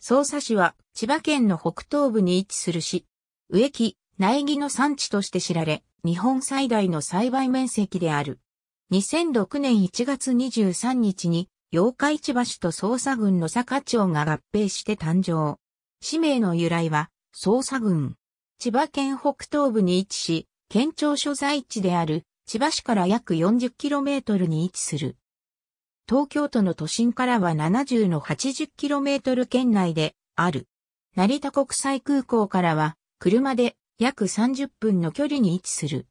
匝瑳市は千葉県の北東部に位置する市、植木、苗木の産地として知られ、日本最大の栽培面積である。2006年1月23日に、八日市と匝瑳郡の坂町が合併して誕生。氏名の由来は、匝瑳郡。千葉県北東部に位置し、県庁所在地である千葉市から約 40km に位置する。東京都の都心からは70の 80km 圏内である。成田国際空港からは車で約30分の距離に位置する。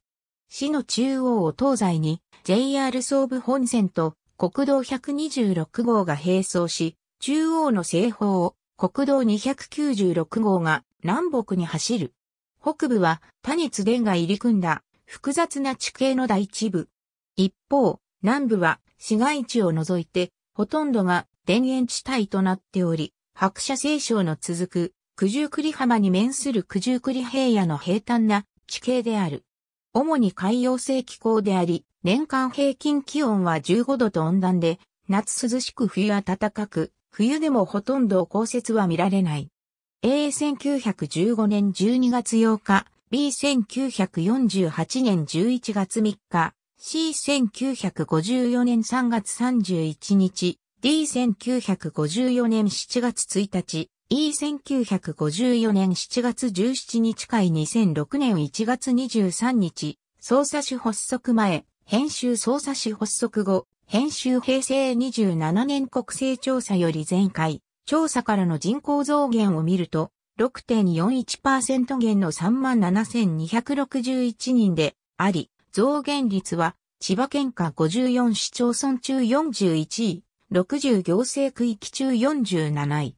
市の中央を東西に JR 総武本線と国道126号が並走し、中央の西方を国道296号が南北に走る。北部は谷津電が入り組んだ複雑な地形の第一部。一方、南部は市街地を除いて、ほとんどが田園地帯となっており、白車清少の続く九十九里浜に面する九十九里平野の平坦な地形である。主に海洋性気候であり、年間平均気温は15度と温暖で、夏涼しく冬暖かく、冬でもほとんど降雪は見られない。A1915 年12月8日、B1948 年11月3日、C1954 年3月31日、D1954 年7月1日、E1954 年7月17日回2006年1月23日、捜査史発足前、編集捜査史発足後、編集平成27年国勢調査より前回、調査からの人口増減を見ると、6.41%減の37,261人であり、増減率は、千葉県下54市町村中41位、60行政区域中47位。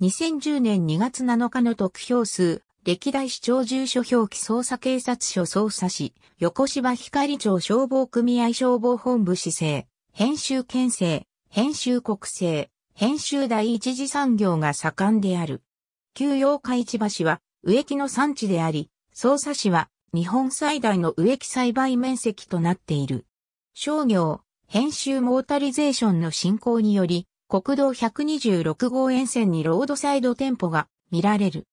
2010年2月7日の得票数、歴代市長住所表記捜査警察署捜査士、横芝光町消防組合消防本部市政、編集県政、編集国政、編集第一次産業が盛んである。旧洋海千葉市は植木の産地であり、捜査市は日本最大の植木栽培面積となっている。商業、編集モータリゼーションの進行により、国道126号沿線にロードサイド店舗が見られる。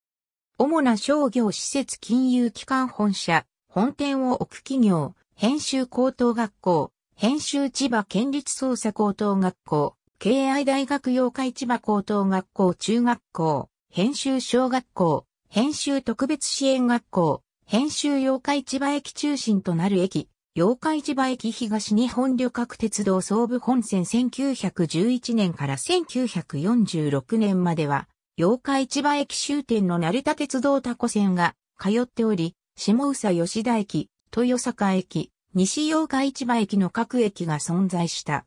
主な商業施設金融機関本社、本店を置く企業、編集高等学校、編集千葉県立捜査高等学校、敬愛大学妖怪千葉高等学校中学校、編集小学校、編集特別支援学校、編集八日市場駅中心となる駅、八日市場駅東日本旅客鉄道総武本線1911年から1946年までは、八日市場駅終点の成田鉄道タコ線が通っており、下宇佐吉田駅、豊坂駅、西八日市場駅の各駅が存在した。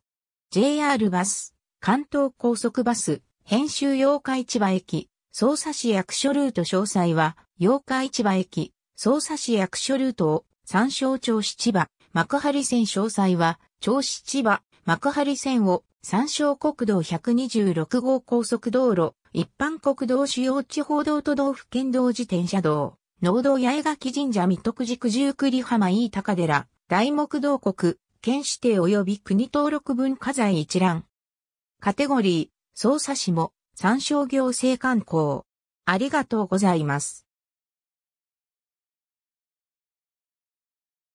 JR バス、関東高速バス、編集八日市場駅、匝瑳市役所ルート詳細は、八日市場駅、匝瑳市役所ルートを三省町七葉幕張線詳細は、町七葉幕張線を参照国道126号高速道路、一般国道主要地方道都道府県道自転車道、農道八重垣神社三徳寺九十九里浜飯高寺、大木道国、県指定及び国登録文化財一覧。カテゴリー、捜査市も、参照行政観光。ありがとうございます。